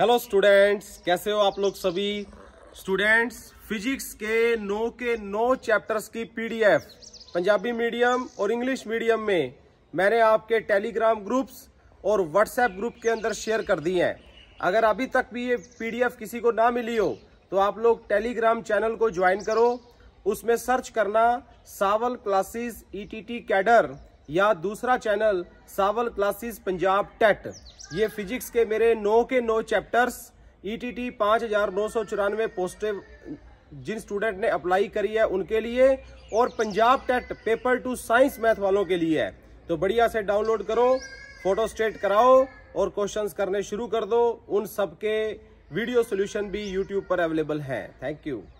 hello students कैसे हो आप लोग सभी स्टूडेंट्स फिजिक्स के नो के नो चैप्टर्स की पीडीएफ पंजाबी मीडियम और इंग्लिश मीडियम में मैंने आपके टेलीग्राम ग्रुप्स और व्हाट्सएप ग्रुप के अंदर शेयर कर दी हैं अगर अभी तक भी ये पीडीएफ किसी को ना मिली हो तो आप लोग टेलीग्राम चैनल को ज्वाइन करो उसमें सर्च करना सावल क्लासेस ई कैडर या दूसरा चैनल सावल क्लासेस पंजाब टेट ये फिजिक्स के मेरे नौ के नौ चैप्टर्स ई टी टी पाँच हज़ार नौ सौ चौरानवे पोस्टें जिन स्टूडेंट ने अप्लाई करी है उनके लिए और Punjab TET paper two science math वालों के लिए है तो बढ़िया से डाउनलोड करो फोटो स्टेट कराओ और क्वेश्चन करने शुरू कर दो उन सबके वीडियो सोल्यूशन भी यूट्यूब पर अवेलेबल हैं थैंक यू